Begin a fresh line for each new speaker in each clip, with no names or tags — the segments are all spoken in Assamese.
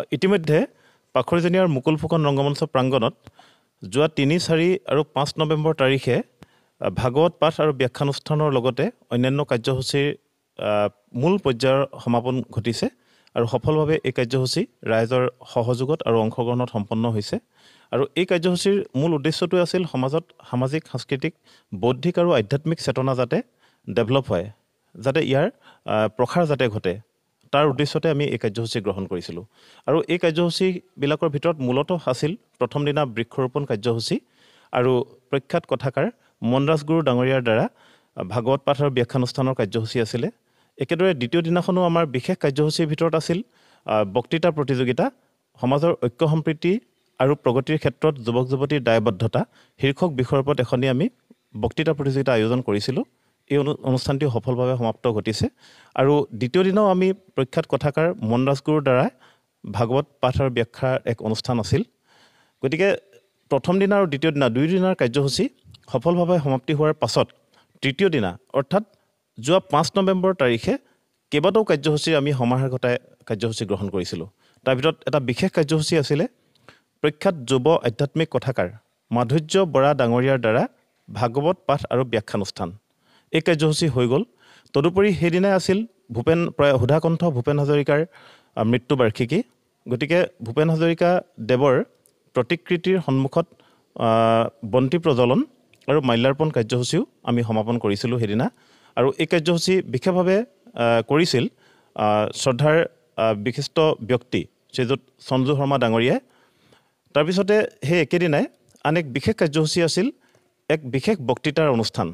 আৰু ইতিমধ্যে পাখৰিজনীয়াৰ মুকুল ফুকন ৰংগমঞ্চ প্ৰাংগণত যোৱা তিনি চাৰি আৰু পাঁচ নৱেম্বৰ তাৰিখে ভাগৱত পাঠ আৰু ব্যাখ্যানুষ্ঠানৰ লগতে অন্যান্য কাৰ্যসূচীৰ মূল পৰ্যায়ৰ সমাপন ঘটিছে আৰু সফলভাৱে এই কাৰ্যসূচী ৰাইজৰ সহযোগত আৰু অংশগ্ৰহণত সম্পন্ন হৈছে আৰু এই কাৰ্যসূচীৰ মূল উদ্দেশ্যটোৱে আছিল সমাজত সামাজিক সাংস্কৃতিক বৌদ্ধিক আৰু আধ্যাত্মিক চেতনা যাতে ডেভেলপ হয় যাতে ইয়াৰ প্ৰসাৰ যাতে ঘটে তাৰ উদ্দেশ্যতে আমি এই কাৰ্যসূচী গ্ৰহণ কৰিছিলোঁ আৰু এই কাৰ্যসূচীবিলাকৰ ভিতৰত মূলতঃ আছিল প্ৰথম দিনা বৃক্ষৰোপণ কাৰ্যসূচী আৰু প্ৰখ্যাত কথাকাৰ মনৰাজ গুৰু ডাঙৰীয়াৰ দ্বাৰা ভাগৱত পাঠ আৰু ব্যাখ্যানুষ্ঠানৰ কাৰ্যসূচী আছিলে একেদৰে দ্বিতীয় দিনাখনো আমাৰ বিশেষ কাৰ্যসূচীৰ ভিতৰত আছিল বক্তৃতা প্ৰতিযোগিতা সমাজৰ ঐক্য সম্প্ৰীতি আৰু প্ৰগতিৰ ক্ষেত্ৰত যুৱক যুৱতীৰ দায়বদ্ধতা শীৰ্ষক বিষয়ৰ ওপৰত এখনি আমি বক্তৃতা প্ৰতিযোগিতা আয়োজন কৰিছিলোঁ এই অনুষ্ঠানটি সফলভাৱে সমাপ্ত ঘটিছে আৰু দ্বিতীয় দিনাও আমি প্ৰখ্যাত কথাকাৰ মনৰাজগুৰুৰ দ্বাৰা ভাগৱত পাঠ আৰু ব্যাখ্যাৰ এক অনুষ্ঠান আছিল গতিকে প্ৰথম দিনা আৰু দ্বিতীয় দিনা দুয়োদিনাৰ কাৰ্যসূচী সফলভাৱে সমাপ্তি হোৱাৰ পাছত তৃতীয় দিনা অৰ্থাৎ যোৱা পাঁচ নৱেম্বৰ তাৰিখে কেইবাটাও কাৰ্যসূচীৰ আমি সমাহাৰ ঘটাই কাৰ্যসূচী গ্ৰহণ কৰিছিলোঁ তাৰ ভিতৰত এটা বিশেষ কাৰ্যসূচী আছিলে প্ৰখ্যাত যুৱ আধ্যাত্মিক কথাকাৰ মাধুৰ্য বৰা ডাঙৰীয়াৰ দ্বাৰা ভাগৱত পাঠ আৰু ব্যাখ্যানুষ্ঠান এই কাৰ্যসূচী হৈ গ'ল তদুপৰি সেইদিনাই আছিল ভূপেন প্ৰায় সুধাকণ্ঠ ভূপেন হাজৰিকাৰ মৃত্যু বাৰ্ষিকী গতিকে ভূপেন হাজৰিকা দেৱৰ প্ৰতিকৃতিৰ সন্মুখত বন্তি প্ৰজ্বলন আৰু মাল্যাৰ্পণ কাৰ্যসূচীও আমি সমাপন কৰিছিলোঁ সেইদিনা আৰু এই কাৰ্যসূচী বিশেষভাৱে কৰিছিল শ্ৰদ্ধাৰ বিশিষ্ট ব্যক্তি শ্ৰীযুত সঞ্জু শৰ্মা ডাঙৰীয়াই তাৰপিছতে সেই একেদিনাই আন এক বিশেষ কাৰ্যসূচী আছিল এক বিশেষ বক্তৃতাৰ অনুষ্ঠান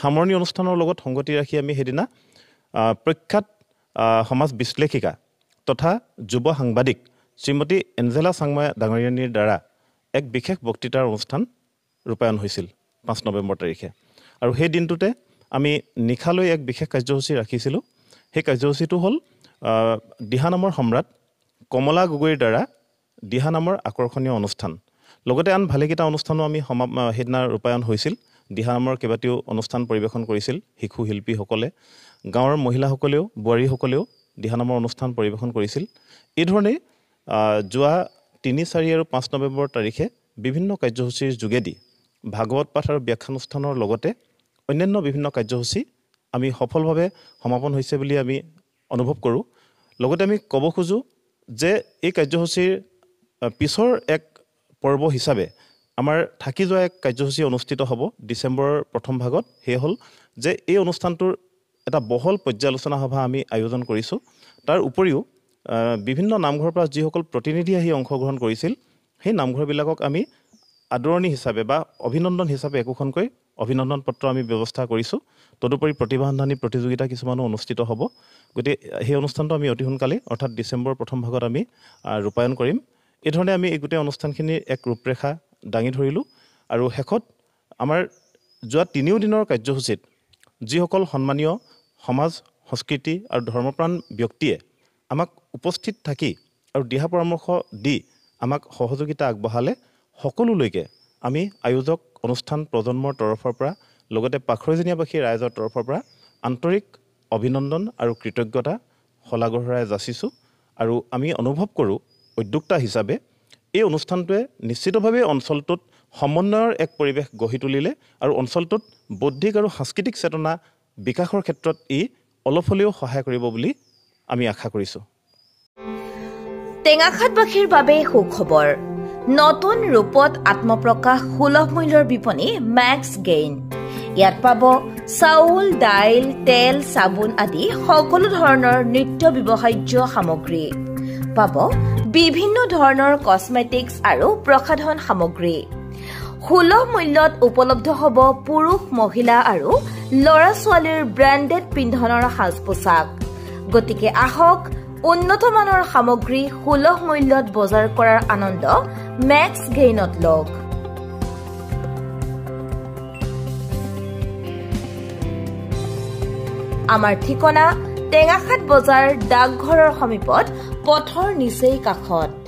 সামৰণি অনুষ্ঠানৰ লগত সংগতি ৰাখি আমি সেইদিনা প্ৰখ্যাত সমাজ বিশ্লেষিকা তথা যুৱ সাংবাদিক শ্ৰীমতী এঞ্জেলা চাংমা ডাঙৰীয়ানীৰ দ্বাৰা এক বিশেষ বক্তৃতাৰ অনুষ্ঠান ৰূপায়ণ হৈছিল পাঁচ নৱেম্বৰ তাৰিখে আৰু সেই দিনটোতে আমি নিশালৈ এক বিশেষ কাৰ্যসূচী ৰাখিছিলোঁ সেই কাৰ্যসূচীটো হ'ল দিহা নামৰ সম্ৰাট কমলা গগৈৰ দ্বাৰা দিহা নামৰ আকৰ্ষণীয় অনুষ্ঠান লগতে আন ভালেকেইটা অনুষ্ঠানো আমি সমাপ সেইদিনা ৰূপায়ণ হৈছিল দিহানামৰ কেইবাটিও অনুষ্ঠান পৰিৱেশন কৰিছিল শিশু শিল্পীসকলে গাঁৱৰ মহিলাসকলেও বোৱাৰীসকলেও দিহানামৰ অনুষ্ঠান পৰিৱেশন কৰিছিল এইধৰণেই যোৱা তিনি চাৰি আৰু পাঁচ নৱেম্বৰ তাৰিখে বিভিন্ন কাৰ্যসূচীৰ যোগেদি ভাগৱত পাঠ আৰু ব্যাখ্যানুষ্ঠানৰ লগতে অন্যান্য বিভিন্ন কাৰ্যসূচী আমি সফলভাৱে সমাপন হৈছে বুলি আমি অনুভৱ কৰোঁ লগতে আমি ক'ব খোজোঁ যে এই কাৰ্যসূচীৰ পিছৰ এক পৰ্ব হিচাপে আমাৰ থাকি যোৱা এক কাৰ্যসূচী অনুষ্ঠিত হ'ব ডিচেম্বৰৰ প্ৰথম ভাগত সেই হ'ল যে এই অনুষ্ঠানটোৰ এটা বহল পৰ্যালোচনা সভা আমি আয়োজন কৰিছোঁ তাৰ উপৰিও বিভিন্ন নামঘৰৰ পৰা যিসকল প্ৰতিনিধি আহি অংশগ্ৰহণ কৰিছিল সেই নামঘৰবিলাকক আমি আদৰণি হিচাপে বা অভিনন্দন হিচাপে একোখনকৈ অভিনন্দন পত্ৰ আমি ব্যৱস্থা কৰিছোঁ তদুপৰি প্ৰতিভা সন্ধানী প্ৰতিযোগিতা কিছুমানো অনুষ্ঠিত হ'ব গতিকে সেই অনুষ্ঠানটো আমি অতি সোনকালেই অৰ্থাৎ ডিচেম্বৰৰ প্ৰথম ভাগত আমি ৰূপায়ণ কৰিম এইধৰণে আমি এই গোটেই অনুষ্ঠানখিনিৰ এক ৰূপৰেখা দাঙি ধৰিলোঁ আৰু শেষত আমাৰ যোৱা তিনিও দিনৰ কাৰ্যসূচীত যিসকল সন্মানীয় সমাজ সংস্কৃতি আৰু ধৰ্মপ্ৰাণ ব্যক্তিয়ে আমাক উপস্থিত থাকি আৰু দিহা পৰামৰ্শ দি আমাক সহযোগিতা আগবঢ়ালে সকলোলৈকে আমি আয়োজক অনুষ্ঠান প্ৰজন্মৰ তৰফৰ পৰা লগতে পাখৰজনীয়াবাসী ৰাইজৰ তৰফৰ পৰা আন্তৰিক অভিনন্দন আৰু কৃতজ্ঞতা শলাগৰহৰাই যাচিছোঁ আৰু আমি অনুভৱ কৰোঁ উদ্যোক্তা হিচাপে এই অনুষ্ঠানটোৱে নিশ্চিতভাৱে অঞ্চলটোত সমন্বয়ৰ এক পৰিৱেশ গঢ়ি তুলিলে আৰু অঞ্চলটোত বৌদ্ধিক আৰু সাংস্কৃতিক চেতনা বিকাশৰ ক্ষেত্ৰত ই অলপ হ'লেও সহায় কৰিব বুলি আমি আশা কৰিছোঁ
টেঙাখাতবাসীৰ বাবে সুখবৰ নতুন ৰূপত আত্মপ্ৰকাশ সুলভ মূল্যৰ বিপণী মেক্স গেইন ইয়াত পাব চাউল দাইল তেল চাবোন আদি সকলো ধৰণৰ নিত্য ব্যৱহাৰ্য সামগ্ৰী পাব বিভিন্ন ধৰণৰ কছমেটিক্স আৰু প্ৰসাধন সামগ্ৰী সুলভ মূল্যত উপলব্ধ হ'ব পুৰুষ মহিলা আৰু ল'ৰা ছোৱালীৰ ব্ৰেণ্ডেড পিন্ধনৰ সাজ পোছাক গতিকে আহক উন্নতমানৰ সামগ্ৰী সুলভ মূল্যত বজাৰ কৰাৰ আনন্দ মেক্স গেইনত লওক আমাৰ ঠিকনা টেঙাখাত বজাৰ ডাকঘৰৰ সমীপত পথৰ নিচেই কাষত